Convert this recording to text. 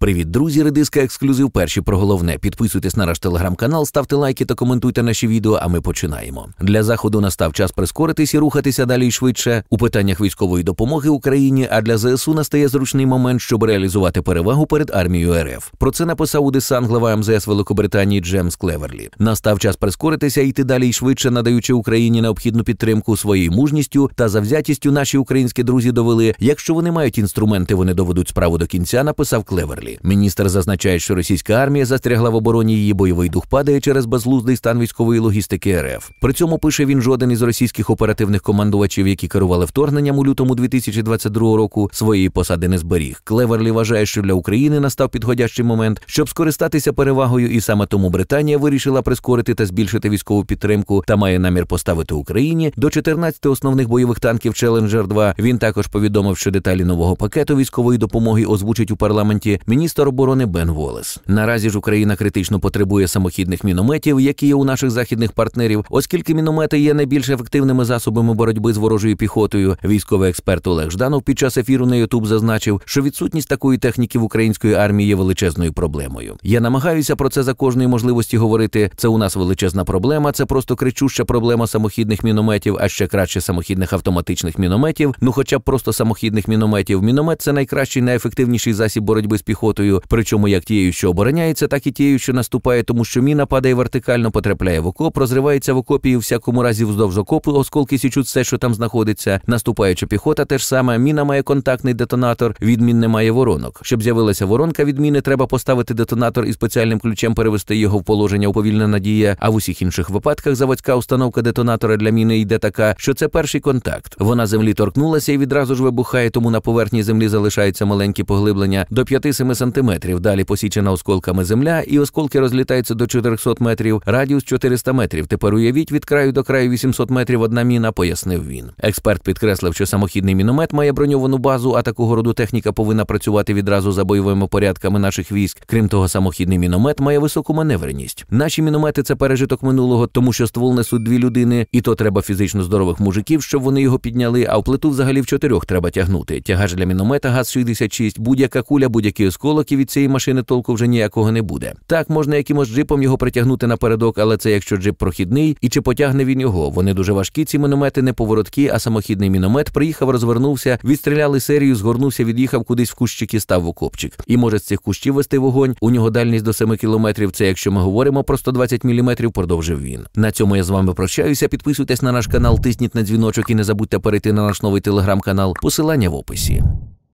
Привіт, друзі, редиска ексклюзив. Перші про головне. Підписуйтесь на наш телеграм-канал, ставте лайки та коментуйте наші відео. А ми починаємо. Для заходу настав час прискоритись і рухатися далі й швидше у питаннях військової допомоги Україні. А для ЗСУ настає зручний момент, щоб реалізувати перевагу перед армією РФ. Про це написав у Десан глава МЗС Великобританії Джемс Клеверлі. Настав час прискоритися йти далі й швидше, надаючи Україні необхідну підтримку своєю мужністю та завзятістю. Наші українські друзі довели. Якщо вони мають інструменти, вони доведуть справу до кінця. Написав Клеверлі. Пентаклі. Міністр зазначає, що російська армія застрягла в обороні її бойовий дух падає через безлуздий стан військової логістики РФ. При цьому пише він жоден із російських оперативних командувачів, які керували вторгненням у лютому 2022 року, своєї посади не зберіг. Клеверлі вважає, що для України настав підходящий момент, щоб скористатися перевагою, і саме тому Британія вирішила прискорити та збільшити військову підтримку та має намір поставити Україні до 14 основних бойових танків Челенджер 2 Він також повідомив, що деталі нового пакету військової допомоги озвучить у парламенті міністр оборони Бен Волес. Наразі ж Україна критично потребує самохідних мінометів, які є у наших західних партнерів, оскільки міномети є найбільш ефективними засобами боротьби з ворожою піхотою. Військовий експерт Олег Жданов під час ефіру на Ютуб зазначив, що відсутність такої техніки в української армії є величезною проблемою. Я намагаюся про це за кожної можливості говорити. Це у нас величезна проблема, це просто кричуща проблема самохідних мінометів, а ще краще самохідних автоматичних мінометів. Ну, хоча б просто самохідних мінометів. Міномет це найкращий, найефективніший засіб боротьби з піхотою піхотою, причому як тією, що обороняється, так і тією, що наступає, тому що міна падає вертикально, потрапляє в окоп, розривається в окопі і в всякому разі вздовж окопу, осколки січуть все, що там знаходиться. Наступаюча піхота теж саме. Міна має контактний детонатор, відмін не має воронок. Щоб з'явилася воронка відміни, треба поставити детонатор і спеціальним ключем перевести його в положення уповільнена дія. А в усіх інших випадках заводська установка детонатора для міни йде така, що це перший контакт. Вона землі торкнулася і відразу ж вибухає, тому на поверхні землі залишаються маленькі поглиблення до 5-7 сантиметрів, далі посічена осколками земля, і осколки розлітаються до 400 метрів, радіус 400 метрів. Тепер уявіть від краю до краю 800 метрів одна міна, пояснив він. Експерт підкреслив, що самохідний міномет має броньовану базу, а таку городу техніка повинна працювати відразу за бойовими порядками наших військ. Крім того, самохідний міномет має високу маневреність. Наші міномети це пережиток минулого, тому що ствол несуть дві людини, і то треба фізично здорових мужиків, щоб вони його підняли. А в плиту взагалі в чотирьох треба тягнути. Тягач для міномета газ 66 будь-яка куля, будь-який осколок осколок і від цієї машини толку вже ніякого не буде. Так можна якимось джипом його притягнути напередок, але це якщо джип прохідний, і чи потягне він його. Вони дуже важкі. Ці міномети не повороткі, а самохідний міномет приїхав, розвернувся, відстріляли серію, згорнувся, від'їхав кудись в кущик і став в окопчик. І може з цих кущів вести вогонь. У нього дальність до 7 кілометрів. Це якщо ми говоримо про 120 міліметрів, продовжив він. На цьому я з вами прощаюся. Підписуйтесь на наш канал, тисніть на дзвіночок і не забудьте перейти на наш новий телеграм-канал. Посилання в описі.